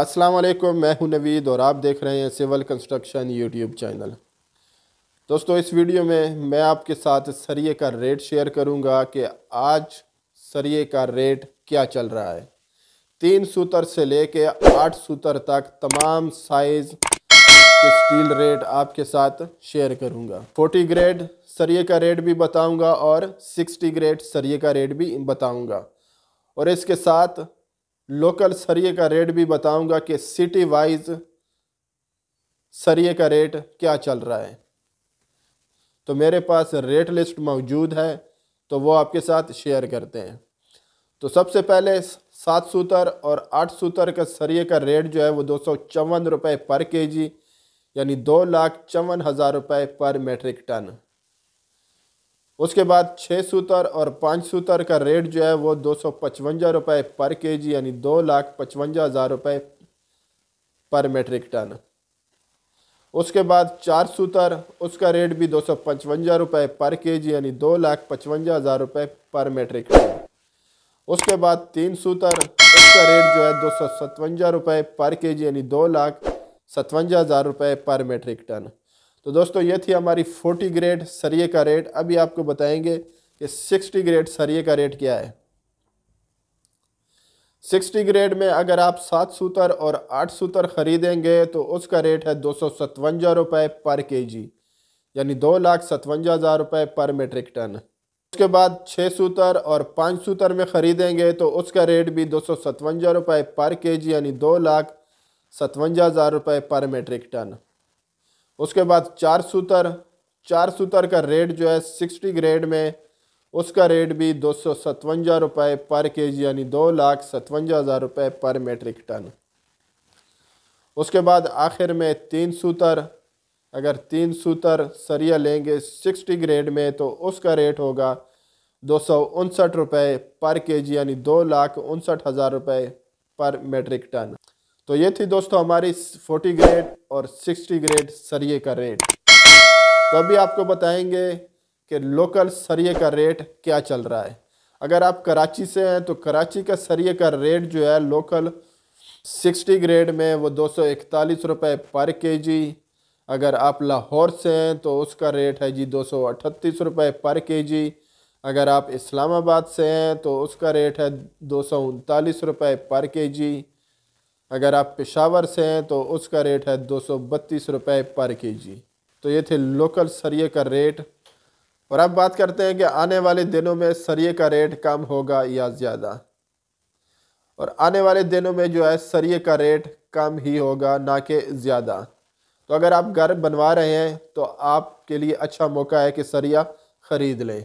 अस्सलाम वालेकुम मैं हूं नवीद और आप देख रहे हैं सिविल कंस्ट्रक्शन यूट्यूब चैनल दोस्तों इस वीडियो में मैं आपके साथ सरिये का रेट शेयर करूंगा कि आज सरिये का रेट क्या चल रहा है तीन सूतर से लेके आठ सूतर तक तमाम साइज़ के स्टील रेट आपके साथ शेयर करूंगा फोर्टी ग्रेड सरिये का रेट भी बताऊँगा और सिक्सटी ग्रेड सरिये का रेट भी बताऊँगा और इसके साथ लोकल सरिये का रेट भी बताऊंगा कि सिटी वाइज सरिये का रेट क्या चल रहा है तो मेरे पास रेट लिस्ट मौजूद है तो वो आपके साथ शेयर करते हैं तो सबसे पहले सात सूतर और आठ सूतर का सरिये का रेट जो है वो दो सौ चौवन रुपये पर केजी यानी दो लाख चौवन हज़ार रुपये पर मेट्रिक टन उसके बाद छः सूतर और पाँच सूतर का रेट जो है वो दो सौ पचवंजा रुपये पर के जी यानी दो लाख पचवंजा हज़ार रुपये पर मेट्रिक टन उसके बाद चार सूतर उसका रेट भी दो सौ पचवंजा रुपये पर के जी यानी दो लाख पचवंजा हज़ार रुपये पर मेट्रिक टन उसके बाद तीन सूतर उसका रेट जो है दो सौ सतवंजा रुपये पर के जी यानी दो लाख सतवंजा हज़ार रुपये पर मेट्रिक टन तो दोस्तों ये थी हमारी फोर्टी ग्रेड सरिये का रेट अभी आपको बताएंगे कि सिक्सटी ग्रेड सरिये का रेट क्या है सिक्सटी ग्रेड में अगर आप सात सूतर और आठ सूतर ख़रीदेंगे तो उसका रेट है दो सौ सतवंजा रुपये पर के जी यानी दो लाख सतवंजा हज़ार रुपये पर मेट्रिक टन उसके बाद छः सूतर और पाँच सूतर में ख़रीदेंगे तो उसका रेट भी दो सौ सतवंजा रुपये पर के जी यानी दो लाख सतवंजा हज़ार रुपये पर मेट्रिक टन उसके बाद चार सूतर चार सूतर का रेट जो है सिक्सटी ग्रेड में उसका रेट भी दो सौ सतवंजा रुपये पर के जी यानी दो लाख सतवंजा हज़ार रुपये पर मेट्रिक टन उसके बाद आखिर में तीन सूतर अगर तीन सूतर सरिया लेंगे सिक्सटी ग्रेड में तो उसका रेट होगा दो सौ उनसठ रुपये पर के जी यानी दो लाख उनसठ हज़ार रुपये पर मेट्रिक टन तो ये थी दोस्तों हमारी 40 ग्रेड और 60 ग्रेड सरिये का रेट तो अभी आपको बताएंगे कि लोकल सरिये का रेट क्या चल रहा है अगर आप कराची से हैं तो कराची का सरिये का रेट जो है लोकल 60 ग्रेड में वो दो सौ इकतालीस रुपये पर के जी अगर आप लाहौर से हैं तो उसका रेट है जी दो सौ रुपये पर के जी अगर आप इस्लामाबाद से हैं तो उसका रेट है दो सौ उनतालीस रुपये पर के जी अगर आप पेशावर से हैं तो उसका रेट है दो सौ बत्तीस रुपये पर के जी तो ये थे लोकल सरिये का रेट और अब बात करते हैं कि आने वाले दिनों में सरिये का रेट कम होगा या ज़्यादा और आने वाले दिनों में जो है सरिये का रेट कम ही होगा ना कि ज़्यादा तो अगर आप घर बनवा रहे हैं तो आपके लिए अच्छा मौका है कि सरिया ख़रीद लें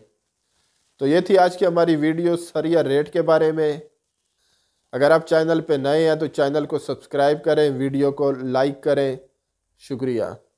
तो ये थी आज की हमारी वीडियो सरिया रेट के बारे में अगर आप चैनल पर नए हैं तो चैनल को सब्सक्राइब करें वीडियो को लाइक करें शुक्रिया